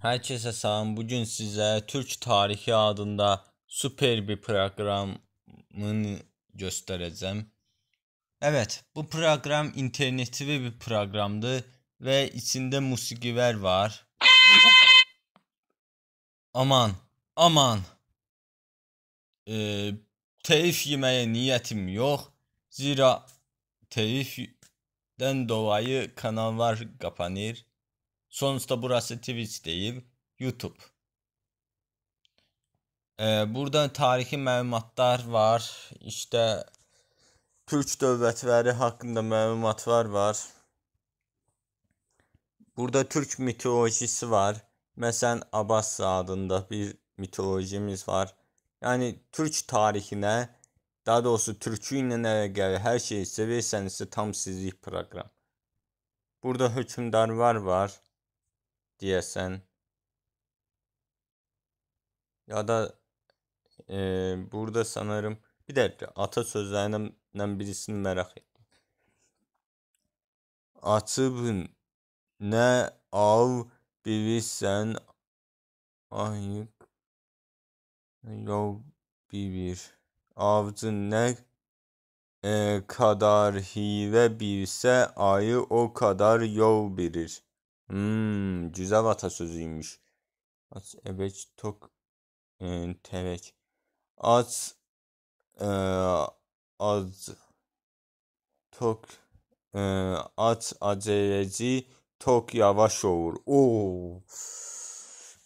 Herkese selam. Bugün size Türk tarihi adında süper bir programını göstereceğim. Evet, bu program interneti ve bir programdı ve içinde musikiler var. aman, aman. Ee, telif yemeye niyetim yok. Zira telifden dolayı kanallar kapanır. Sonuçta burası Twitch değil, YouTube. Ee, burada tarihi məlumatlar var. İşte Türk dövlətləri hakkında məlumatlar var. Burada Türk mitolojisi var. Məsələn Abbas adında bir mitolojimiz var. Yani Türk tarixinə, daha doğrusu türküylə əlaqəli her şeyi sevirsənizsə tam sizlik program. Burada var var. DSN ya da e, burada sanırım bir de atasözlerinden birisini merak ettim. Atıbın ne av bilirsen ayık yol bilir. Avcı ne e, kadar hive bilse ayı o kadar yol bilir. Hmm, güzel atasözüymüş. At ebeç tok e, terek. At e, az tok e, at aceleci tok yavaş olur. Oo.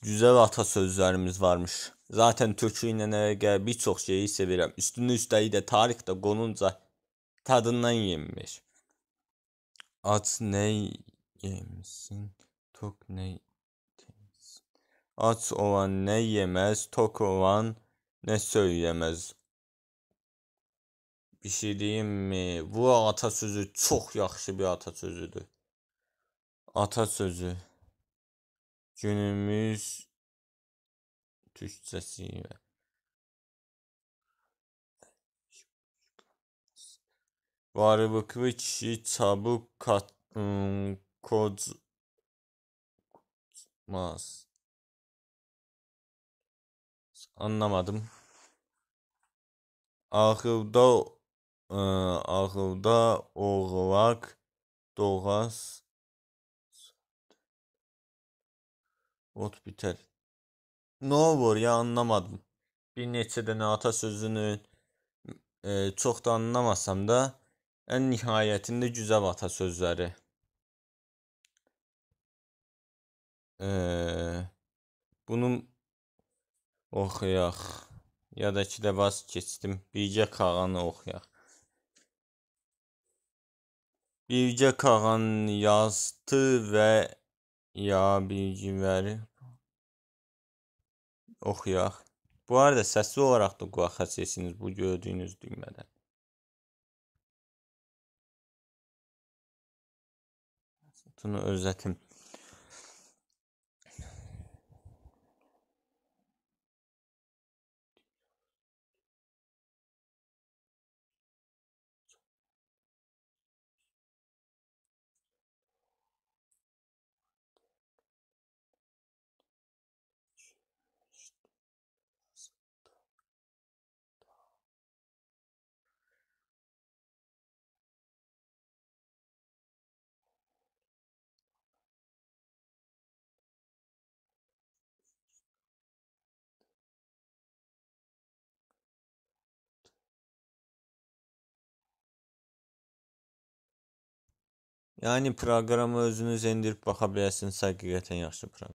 Güzel atasözlərimiz varmış. Zaten Türkçe ilə əlaqə birçok şeyi sevirəm. Üstünü üstəyi də tarix də qonunca tadından yenmir. At ney yemişsin, tok ne yemişsin. Aç olan ne yemez, tok olan ne söyleyemez. Bir şey diyeyim mi? Bu atasözü çok yaxşı bir atasözüdür. Atasözü. Günümüz Türkçesi ve Varlıklı kişi çabuk kat, ım, ıı, Kozmaz. Anlamadım. Ahırda e, ahırda oğlak doğas ot biter. Ne olur ya anlamadım. Bir neçə dənə atasözünü e, çox da anlamasam da ən nihayətində güzəl atasözləri. Ee, bunun oxuyaq. Oh, ya da ki də vaz keçdim. Birgə Kağanı oxuyaq. Oh, Birgə Kağan yazdı və ya bilgiləri oxuyaq. Oh, bu arada səsli olarak da qulaq asırsınız bu gördüyünüz düymədən. Bunu özetim. Yəni proqrama özünüz endirib baxa bilərsiniz, həqiqətən yaxşı proqramdır.